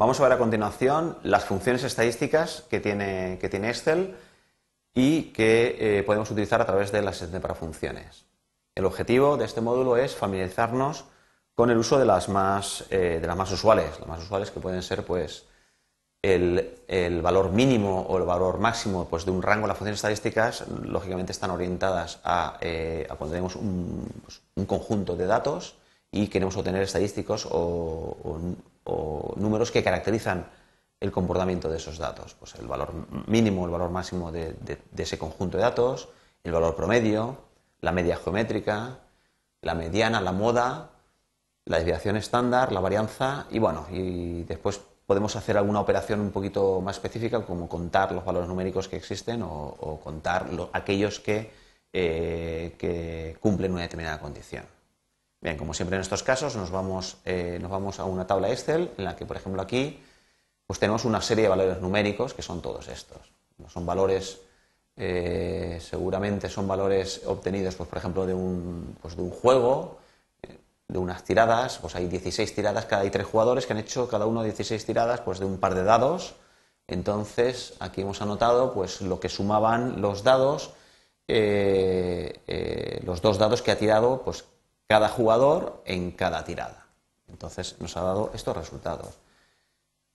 Vamos a ver a continuación las funciones estadísticas que tiene, que tiene Excel y que eh, podemos utilizar a través de asistente para funciones. El objetivo de este módulo es familiarizarnos con el uso de las más, eh, de las más usuales, las más usuales que pueden ser pues, el, valor mínimo o el valor máximo pues, de un rango. Las funciones estadísticas, lógicamente, están orientadas a, eh, cuando tenemos pues, un, conjunto de datos y queremos obtener estadísticos o, o números que caracterizan el comportamiento de esos datos. Pues el valor mínimo, el valor máximo de, ese conjunto de datos, el valor promedio, la media geométrica, la mediana, la moda, la desviación estándar, la varianza y bueno, y después podemos hacer alguna operación un poquito más específica como contar los valores numéricos que existen o, contar aquellos eh, que cumplen una determinada condición. Bien, como siempre en estos casos, nos vamos, eh, nos vamos a una tabla Excel en la que, por ejemplo, aquí pues tenemos una serie de valores numéricos que son todos estos. Son valores, eh, seguramente son valores obtenidos, pues, por ejemplo, de un, pues, de un juego, eh, de unas tiradas, pues hay 16 tiradas, cada hay tres jugadores que han hecho cada uno 16 tiradas pues de un par de dados. Entonces, aquí hemos anotado pues lo que sumaban los dados, los dos dados que ha tirado pues cada jugador en cada tirada. Entonces nos ha dado estos resultados.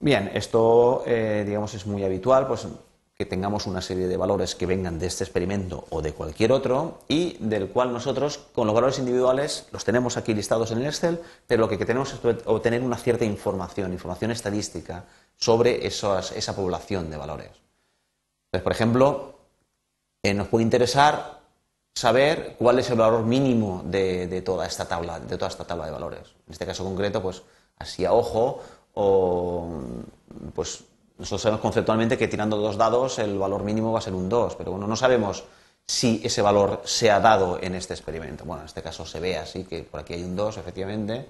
Bien, esto eh, digamos es muy habitual, pues que tengamos una serie de valores que vengan de este experimento o de cualquier otro y del cual nosotros con los valores individuales los tenemos aquí listados en el Excel, pero lo que tenemos es obtener una cierta información, información estadística sobre esa población de valores. Entonces, por ejemplo, eh, nos puede interesar saber cuál es el valor mínimo de, de, toda esta tabla, de toda esta tabla de valores. En este caso concreto, pues así a ojo, o pues nosotros sabemos conceptualmente que tirando dos dados el valor mínimo va a ser un 2, pero bueno, no sabemos si ese valor se ha dado en este experimento. Bueno, en este caso se ve así que por aquí hay un 2, efectivamente,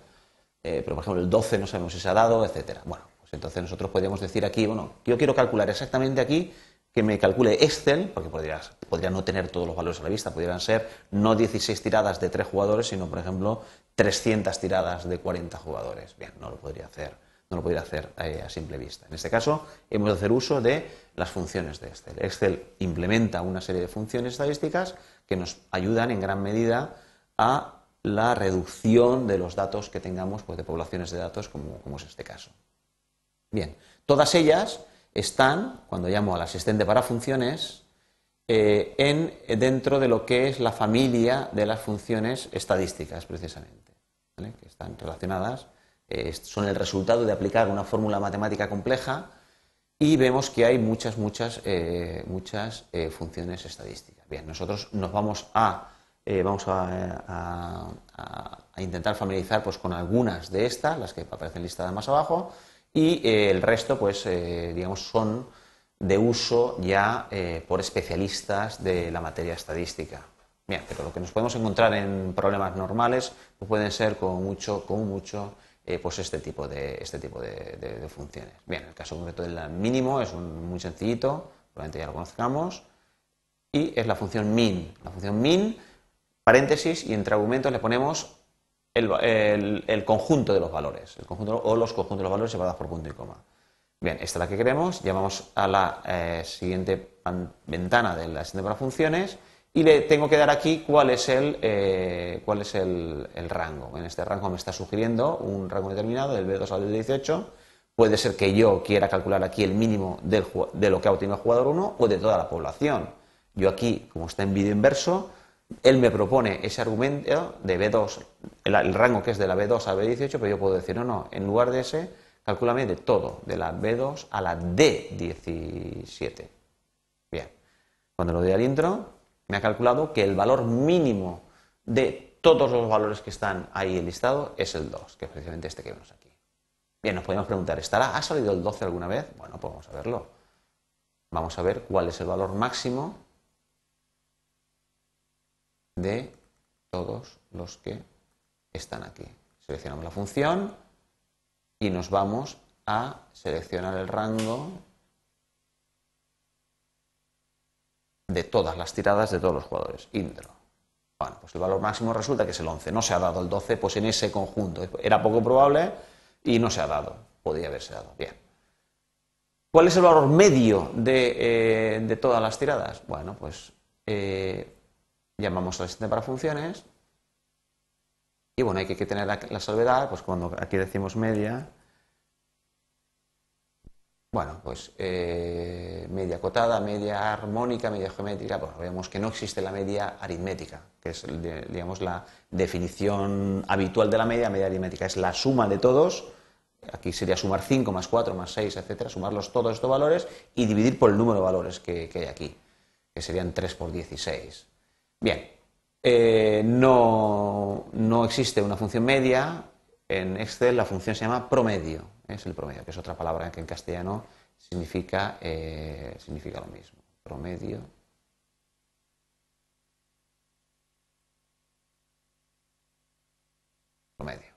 eh, pero por ejemplo el 12 no sabemos si se ha dado, etcétera. Bueno, pues entonces nosotros podríamos decir aquí, bueno, yo quiero calcular exactamente aquí que me calcule Excel, porque podría no tener todos los valores a la vista, podrían ser no 16 tiradas de 3 jugadores, sino, por ejemplo, 300 tiradas de 40 jugadores. Bien, no lo podría hacer, no lo podría hacer eh, a simple vista. En este caso, hemos de hacer uso de las funciones de Excel. Excel implementa una serie de funciones estadísticas que nos ayudan en gran medida a la reducción de los datos que tengamos pues, de poblaciones de datos, como, como es este caso. Bien, todas ellas están, cuando llamo al asistente para funciones, eh, en, dentro de lo que es la familia de las funciones estadísticas, precisamente, que están relacionadas, eh, son el resultado de aplicar una fórmula matemática compleja y vemos que hay muchas, muchas, eh, muchas funciones estadísticas. Bien, nosotros nos vamos a, vamos a, intentar familiarizar pues, con algunas de estas, las que aparecen listadas más abajo, y eh, el resto, pues, eh, digamos, son de uso ya eh, por especialistas de la materia estadística. Bien, pero lo que nos podemos encontrar en problemas normales pues, pueden ser como mucho, con mucho, pues este tipo de este tipo de, funciones. Bien, el caso concreto del mínimo es muy sencillito, probablemente ya lo conozcamos, y es la función min. La función min, paréntesis y entre argumentos le ponemos el, conjunto de los valores. El conjunto o los conjuntos de los valores separados por punto y coma. Bien, esta es la que queremos. Llamamos a la eh, siguiente ventana de la siguiente para funciones y le tengo que dar aquí cuál es el eh, cuál es el, rango. En este rango me está sugiriendo un rango determinado del B2 al B18. Puede ser que yo quiera calcular aquí el mínimo de lo que ha obtenido el jugador 1 o de toda la población. Yo aquí, como está en vídeo inverso, él me propone ese argumento de B2, el, rango que es de la B2 a B18, pero yo puedo decir, no, no, en lugar de ese, calculame de todo, de la B2 a la D17. Bien, cuando lo doy al intro, me ha calculado que el valor mínimo de todos los valores que están ahí listado es el 2, que es precisamente este que vemos aquí. Bien, nos podemos preguntar, ¿estará, ¿ha salido el 12 alguna vez? Bueno, podemos pues saberlo. verlo. Vamos a ver cuál es el valor máximo de todos los que están aquí. Seleccionamos la función y nos vamos a seleccionar el rango de todas las tiradas de todos los jugadores. Intro. Bueno, pues el valor máximo resulta que es el 11. No se ha dado el 12, pues en ese conjunto. Era poco probable y no se ha dado. Podía haberse dado. Bien. ¿Cuál es el valor medio de, eh, todas las tiradas? Bueno, pues eh, llamamos al asistente para funciones y bueno, hay que tener la, salvedad, pues cuando aquí decimos media, bueno, pues eh, media acotada, media armónica, media geométrica, pues vemos que no existe la media aritmética, que es, digamos, la definición habitual de la media, media aritmética, es la suma de todos, aquí sería sumar 5 más 4 más 6, etcétera, sumarlos todos estos valores y dividir por el número de valores que, que hay aquí, que serían 3 por 16. Bien, eh, no, no, existe una función media. En Excel la función se llama promedio. ¿eh? Es el promedio, que es otra palabra que en castellano significa, eh, significa lo mismo. Promedio. Promedio.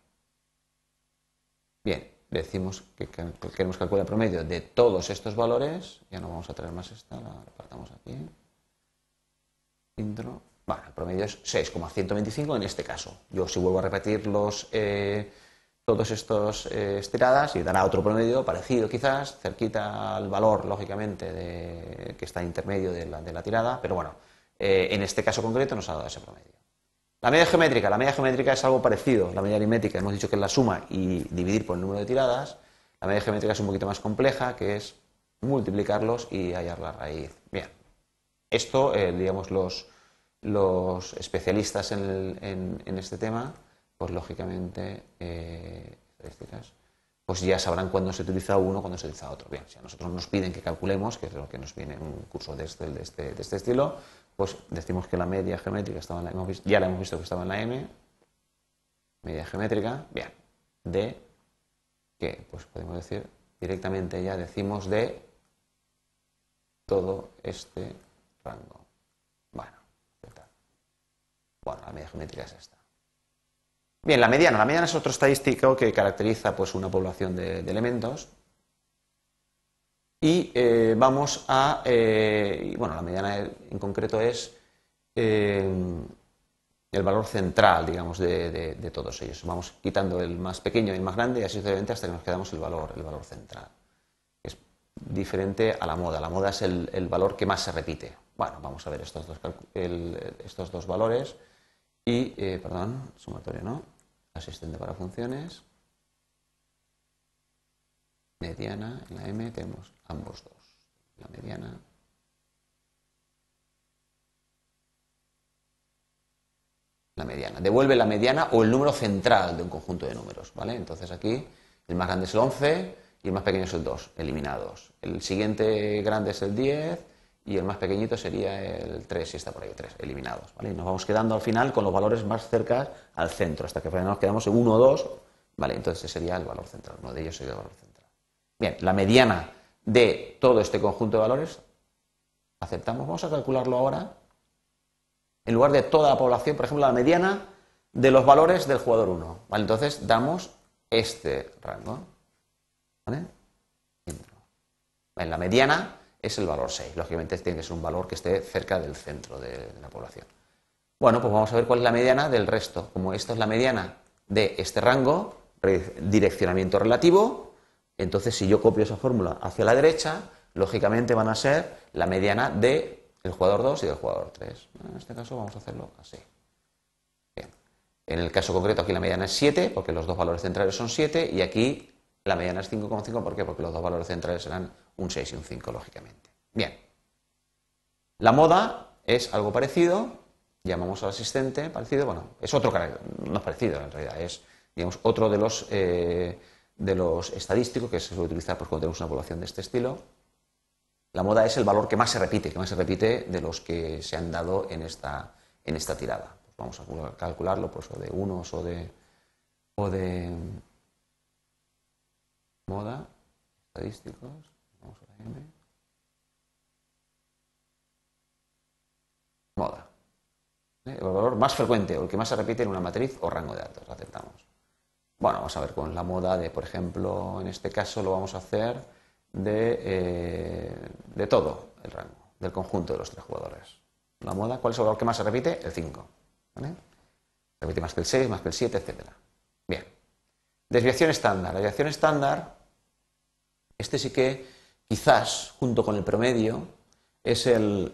Bien, decimos que queremos calcular el promedio de todos estos valores. Ya no vamos a traer más esta, la repartamos aquí. Intro es 6,125 en este caso. Yo si vuelvo a repetir los, eh, todos estos eh, tiradas y dará otro promedio parecido quizás, cerquita al valor lógicamente que está intermedio de la, tirada, pero bueno, eh, en este caso concreto nos ha dado ese promedio. La media geométrica, la media geométrica es algo parecido, la media aritmética hemos dicho que es la suma y dividir por el número de tiradas, la media geométrica es un poquito más compleja, que es multiplicarlos y hallar la raíz. Bien, esto, digamos, los los especialistas en, este tema, pues lógicamente, eh, pues ya sabrán cuándo se utiliza uno, cuándo se utiliza otro. Bien, si a nosotros nos piden que calculemos, que es lo que nos viene un curso este, este, de este, estilo, pues decimos que la media geométrica estaba ya la hemos visto que estaba en la M, media geométrica, bien, de, que pues podemos decir directamente ya decimos de todo este rango. Bueno, la media geométrica es esta. Bien, la mediana. La mediana es otro estadístico que caracteriza pues, una población de, elementos. Y eh, vamos a. Eh, bueno, la mediana en concreto es eh, el valor central, digamos, de, todos ellos. Vamos quitando el más pequeño y el más grande y así sucesivamente hasta que nos quedamos el valor, el valor central. Es diferente a la moda. La moda es el, valor que más se repite. Bueno, vamos a ver estos dos, estos dos valores. Y, eh, perdón, sumatoria no, asistente para funciones, mediana, en la M tenemos ambos dos, la mediana. La mediana. Devuelve la mediana o el número central de un conjunto de números, ¿vale? Entonces aquí el más grande es el 11 y el más pequeño es el 2, eliminados. El siguiente grande es el 10 y el más pequeñito sería el 3, si está por ahí, 3, eliminados. ¿vale? Y nos vamos quedando al final con los valores más cercanos al centro, hasta que nos quedamos en 1 o 2, ¿vale? entonces ese sería el valor central, uno de ellos sería el valor central. Bien, la mediana de todo este conjunto de valores, aceptamos, vamos a calcularlo ahora, en lugar de toda la población, por ejemplo, la mediana de los valores del jugador 1. ¿vale? Entonces damos este rango. ¿vale? En la mediana es el valor 6. Lógicamente tiene que ser un valor que esté cerca del centro de, la población. Bueno, pues vamos a ver cuál es la mediana del resto. Como esta es la mediana de este rango, direccionamiento relativo, entonces si yo copio esa fórmula hacia la derecha, lógicamente van a ser la mediana de el jugador 2 y del jugador 3. En este caso vamos a hacerlo así. Bien. En el caso concreto aquí la mediana es 7 porque los dos valores centrales son 7 y aquí la mediana es 5,5 ¿por qué? porque los dos valores centrales serán un 6 y un 5, lógicamente. Bien. La moda es algo parecido, llamamos al asistente, parecido, bueno, es otro carácter, no es parecido en realidad, es, digamos, otro de los, eh, de los estadísticos que se suele utilizar pues, cuando tenemos una población de este estilo. La moda es el valor que más se repite, que más se repite de los que se han dado en esta, en esta tirada. Pues vamos a calcularlo, pues, o de unos o de, o de mm, moda, estadísticos. Moda. ¿Eh? El valor más frecuente o el que más se repite en una matriz o rango de datos. aceptamos. Bueno, vamos a ver con la moda de, por ejemplo, en este caso lo vamos a hacer de, eh, todo el rango, del conjunto de los tres jugadores. La moda, ¿cuál es el valor que más se repite? El 5. repite más que el 6, más que el 7, etcétera. Bien. Desviación estándar. La desviación estándar, este sí que quizás junto con el promedio, es, el,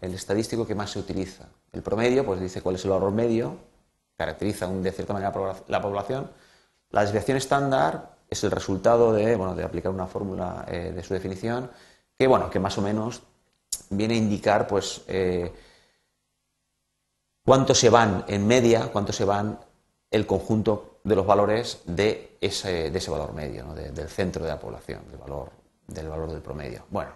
estadístico que más se utiliza. El promedio, pues dice cuál es el valor medio, caracteriza de cierta manera la población. La desviación estándar es el resultado de, bueno, de aplicar una fórmula eh, de su definición, que, bueno, que más o menos viene a indicar, pues, eh, cuánto se van en media, cuánto se van el conjunto de los valores de ese, valor medio, del centro de la población, del valor del valor del promedio. Bueno,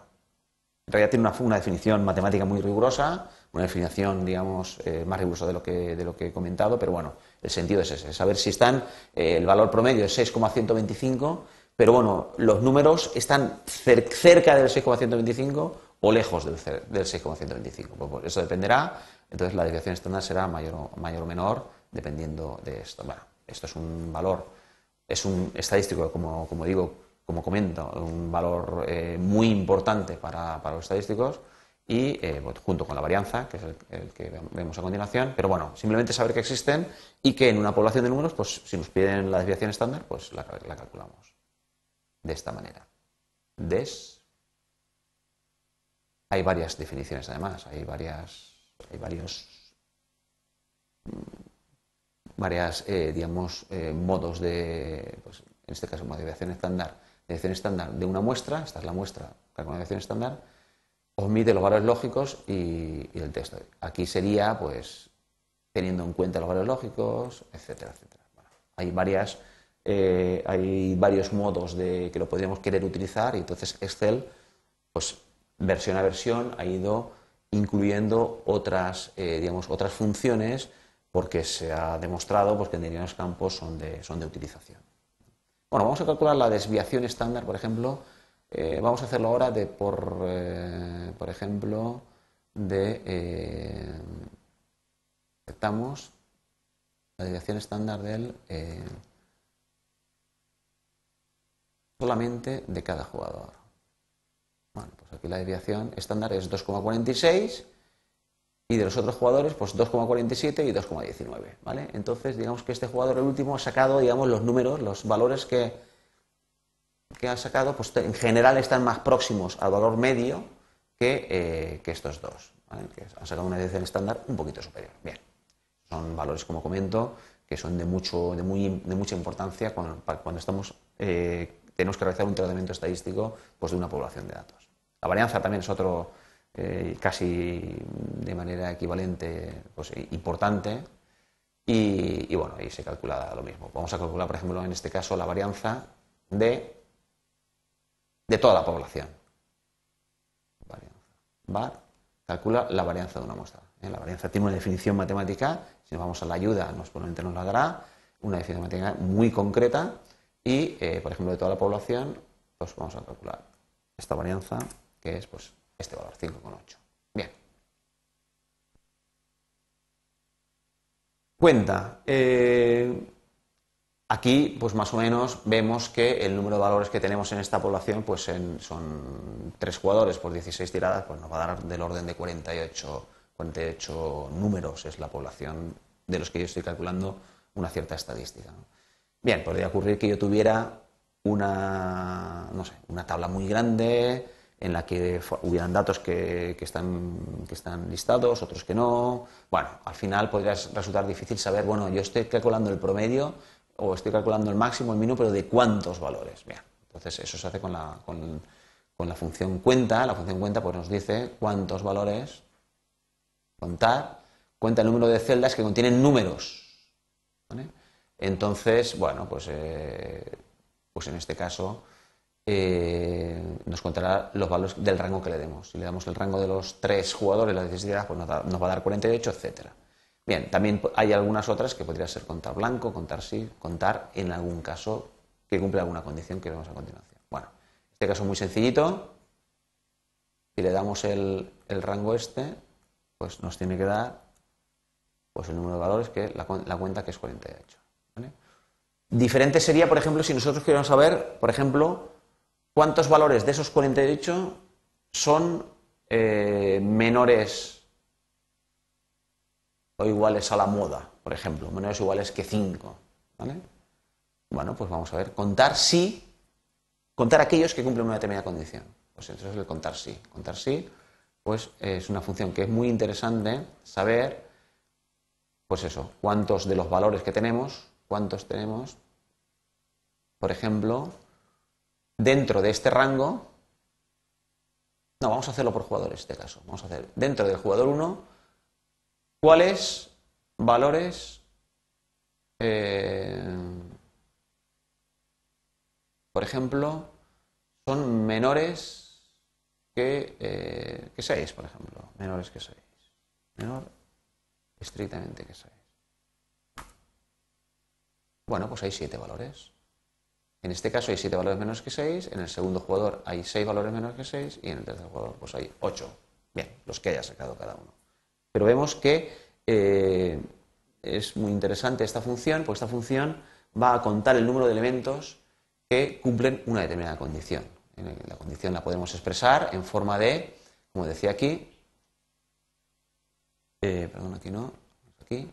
en realidad tiene una, definición matemática muy rigurosa, una definición, digamos, eh, más rigurosa de lo, que, de lo que he comentado, pero bueno, el sentido es ese, saber si están, eh, el valor promedio es 6,125, pero bueno, los números están cerca del 6,125 o lejos del, 6,125. Pues, pues, eso dependerá, entonces la desviación estándar será mayor o, mayor o menor dependiendo de esto. Bueno, esto es un valor, es un estadístico, como digo, como comento, un valor eh, muy importante para, los estadísticos y eh, pues, junto con la varianza, que es el, que vemos a continuación. Pero bueno, simplemente saber que existen y que en una población de números, pues si nos piden la desviación estándar, pues la, calculamos de esta manera. Des. Hay varias definiciones además, hay varias, hay varios, varias, eh, digamos, modos de, pues, en este caso, una desviación estándar estándar de una muestra, esta es la muestra, la comunicación estándar, omite los valores lógicos y, el texto. Aquí sería, pues, teniendo en cuenta los valores lógicos, etcétera, etcétera. hay varias, eh, hay varios modos de que lo podríamos querer utilizar y entonces Excel, pues, versión a versión ha ido incluyendo otras, eh, digamos, otras funciones porque se ha demostrado pues, que en determinados campos son son de utilización. Bueno, vamos a calcular la desviación estándar, por ejemplo. Eh, vamos a hacerlo ahora de por, eh, por ejemplo, de eh, aceptamos la desviación estándar del solamente de cada jugador. Bueno, pues aquí la desviación estándar es 2,46 y de los otros jugadores, pues 2,47 y 2,19, ¿vale? Entonces, digamos que este jugador, el último, ha sacado, digamos, los números, los valores que, que ha sacado, pues en general están más próximos al valor medio que, eh, estos dos, ¿vale? han sacado una edición estándar un poquito superior. Bien, son valores, como comento, que son de, mucho, de, muy, de mucha importancia cuando, cuando estamos, eh, tenemos que realizar un tratamiento estadístico pues, de una población de datos. La varianza también es otro eh, casi de manera equivalente, pues, importante, y, bueno, ahí se calcula lo mismo. Vamos a calcular, por ejemplo, en este caso, la varianza de, de toda la población. Varianza. Var calcula la varianza de una muestra. ¿Eh? La varianza tiene una definición matemática, si nos vamos a la ayuda, nos, probablemente nos la dará, una definición matemática muy concreta, y, eh, por ejemplo, de toda la población, pues vamos a calcular esta varianza, que es pues este valor, 5,8. Bien. Cuenta. Eh, aquí, pues más o menos, vemos que el número de valores que tenemos en esta población pues son 3 jugadores por 16 tiradas, pues nos va a dar del orden de 48, 48 números, es la población de los que yo estoy calculando una cierta estadística. Bien, podría ocurrir que yo tuviera una, una tabla muy grande, en la que hubieran datos que, están, listados, otros que no. Bueno, al final podría resultar difícil saber, bueno, yo estoy calculando el promedio o estoy calculando el máximo, el mínimo, pero de cuántos valores. Bien, entonces eso se hace con la, función cuenta. La función cuenta pues, nos dice cuántos valores contar, cuenta el número de celdas que contienen números. Entonces, bueno, pues, eh, pues en este caso eh, nos contará los valores del rango que le demos. Si le damos el rango de los tres jugadores, la necesidad, pues nos, va a dar 48, etcétera. Bien, también hay algunas otras que podría ser contar blanco, contar sí, contar en algún caso que cumple alguna condición que vemos a continuación. Bueno, este caso muy sencillito. Si le damos el, rango este, pues nos tiene que dar pues el número de valores que la, cuenta que es 48. Diferente sería, por ejemplo, si nosotros queremos saber, por ejemplo, ¿Cuántos valores de esos 48 son eh, menores o iguales a la moda, por ejemplo? Menores o iguales que 5. ¿vale? Bueno, pues vamos a ver. Contar sí. Contar aquellos que cumplen una determinada condición. Pues entonces el contar sí. Contar sí, pues es una función que es muy interesante saber, pues eso, cuántos de los valores que tenemos, cuántos tenemos, por ejemplo, dentro de este rango. No, vamos a hacerlo por jugador en este caso. Vamos a hacer dentro del jugador 1 cuáles valores. Eh, por ejemplo, son menores que, eh, que 6, por ejemplo. Menores que 6. Menor estrictamente que 6. Bueno, pues hay 7 valores. En este caso hay 7 valores menos que 6, en el segundo jugador hay 6 valores menos que 6 y en el tercer jugador pues hay 8. Bien, los que haya sacado cada uno. Pero vemos que eh, es muy interesante esta función, porque esta función va a contar el número de elementos que cumplen una determinada condición. La condición la podemos expresar en forma de, como decía aquí, eh, perdón, aquí no, aquí,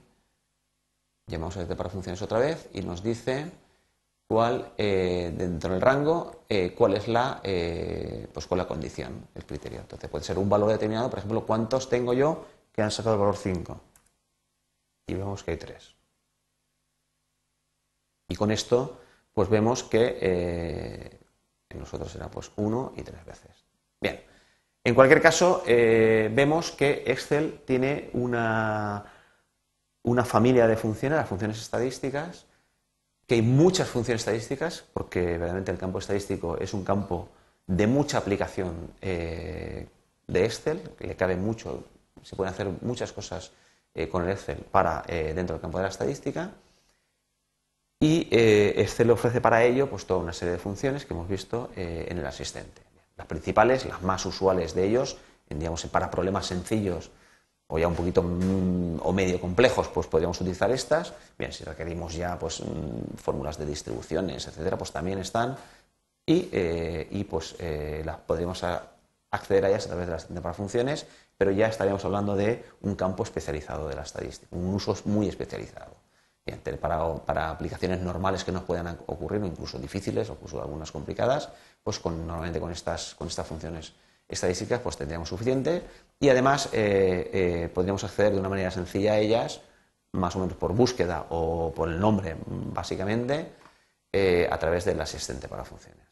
llamamos a este para funciones otra vez y nos dice cuál eh, dentro del rango eh, cuál es la eh, pues cuál la condición el criterio entonces puede ser un valor determinado por ejemplo cuántos tengo yo que han sacado el valor 5 y vemos que hay 3 y con esto pues vemos que en nosotros será pues 1 y tres veces bien en cualquier caso vemos que Excel tiene una una familia de funciones las funciones estadísticas que hay muchas funciones estadísticas, porque verdaderamente el campo estadístico es un campo de mucha aplicación eh, de Excel, le cabe mucho, se pueden hacer muchas cosas eh, con el Excel para eh, dentro del campo de la estadística. Y Excel ofrece para ello pues, toda una serie de funciones que hemos visto en el asistente. Las principales, las más usuales de ellos, digamos, para problemas sencillos o ya un poquito mm, o medio complejos, pues podríamos utilizar estas. Bien, si requerimos ya pues mm, fórmulas de distribuciones, etcétera, pues también están y, eh, y pues eh, las podríamos acceder a ellas a través de las para funciones, pero ya estaríamos hablando de un campo especializado de la estadística, un uso muy especializado. Bien, para, para aplicaciones normales que nos puedan ocurrir, o incluso difíciles, o incluso algunas complicadas, pues normalmente con estas, con estas funciones estadísticas pues tendríamos suficiente y además eh, eh, podríamos acceder de una manera sencilla a ellas, más o menos por búsqueda o por el nombre básicamente, eh, a través del asistente para funciones.